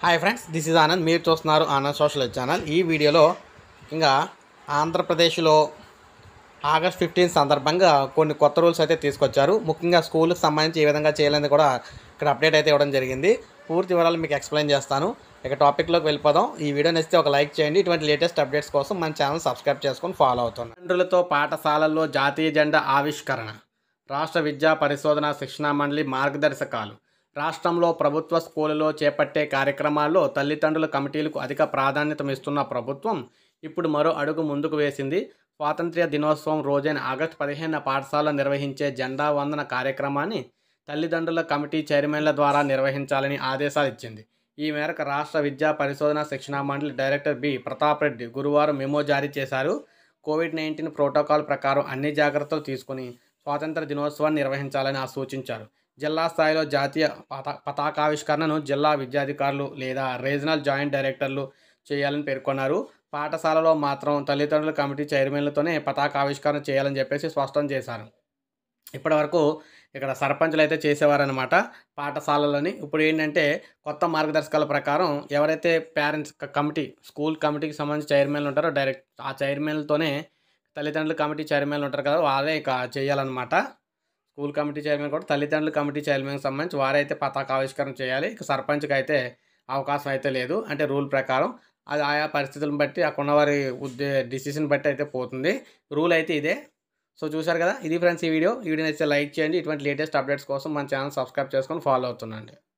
hi friends this is Anand మీరు చూస్తున్నారు Anand social channel ఈ వీడియోలో ముఖ్యంగా ఆంధ్రప్రదేశ్లో ఆగస్ట్ ఫిఫ్టీన్ సందర్భంగా కొన్ని కొత్త రూల్స్ అయితే తీసుకొచ్చారు ముఖ్యంగా స్కూల్కి సంబంధించి ఏ విధంగా చేయాలని కూడా ఇక్కడ అప్డేట్ అయితే ఇవ్వడం జరిగింది పూర్తి వివరాలు మీకు ఎక్స్ప్లెయిన్ చేస్తాను ఇక టాపిక్లోకి వెళ్ళిపోదాం ఈ వీడియో నచ్చితే ఒక లైక్ చేయండి ఇటువంటి లేటెస్ట్ అప్డేట్స్ కోసం మన ఛానల్ సబ్స్క్రైబ్ చేసుకొని ఫాలో అవుతాను తండ్రులతో పాఠశాలల్లో జాతీయ జెండా ఆవిష్కరణ రాష్ట్ర విద్యా పరిశోధన శిక్షణ మండలి మార్గదర్శకాలు రాష్ట్రంలో ప్రభుత్వ స్కూళ్ళలో చేపట్టే కార్యక్రమాల్లో తల్లిదండ్రుల కమిటీలకు అధిక ప్రాధాన్యతమిస్తున్న ప్రభుత్వం ఇప్పుడు మరో అడుగు ముందుకు వేసింది స్వాతంత్ర్య దినోత్సవం రోజైన ఆగస్టు పదిహేను పాఠశాల నిర్వహించే జెండా వందన కార్యక్రమాన్ని తల్లిదండ్రుల కమిటీ చైర్మన్ల ద్వారా నిర్వహించాలని ఆదేశాలు ఇచ్చింది ఈ మేరకు రాష్ట్ర విద్యా పరిశోధన శిక్షణ మండలి డైరెక్టర్ బి ప్రతాప్ రెడ్డి గురువారం మెమో జారీ చేశారు కోవిడ్ నైన్టీన్ ప్రోటోకాల్ ప్రకారం అన్ని జాగ్రత్తలు తీసుకుని స్వాతంత్ర దినోత్సవాన్ని నిర్వహించాలని ఆ సూచించారు జిల్లా స్థాయిలో జాతీయ పతాకావిష్కరణను జిల్లా విద్యాధికారులు లేదా రీజనల్ జాయింట్ డైరెక్టర్లు చేయాలని పేర్కొన్నారు పాఠశాలలో మాత్రం తల్లిదండ్రుల కమిటీ చైర్మన్లతోనే పతాకావిష్కరణ చేయాలని చెప్పేసి స్పష్టం చేశారు ఇప్పటివరకు ఇక్కడ సర్పంచులు అయితే చేసేవారనమాట పాఠశాలలోని ఇప్పుడు ఏంటంటే కొత్త మార్గదర్శకాల ప్రకారం ఎవరైతే పేరెంట్స్ కమిటీ స్కూల్ కమిటీకి సంబంధించి చైర్మన్లు ఉంటారో డైరెక్ట్ ఆ చైర్మన్లతోనే తల్లిదండ్రుల కమిటీ చైర్మన్లు ఉంటారు కదా వాళ్ళే ఇక చేయాలన్నమాట స్కూల్ కమిటీ చైర్మన్ కూడా తల్లిదండ్రుల కమిటీ చైర్మన్కి సంబంధించి వారైతే పతాక ఆవిష్కరణ చేయాలి ఇక సర్పంచ్కి అయితే అవకాశం అయితే లేదు అంటే రూల్ ప్రకారం అది ఆయా పరిస్థితులను బట్టి ఆ కొన్నవారి ఉద్దే డిసిషన్ బట్టి అయితే పోతుంది రూల్ అయితే ఇదే సో చూశారు కదా ఇది ఫ్రెండ్స్ ఈ వీడియో ఈ వీడియో నచ్చితే లైక్ చేయండి ఇటువంటి లేటెస్ట్ అప్డేట్స్ కోసం మన ఛానల్ సబ్స్క్రైబ్ చేసుకొని ఫాలో అవుతుండండి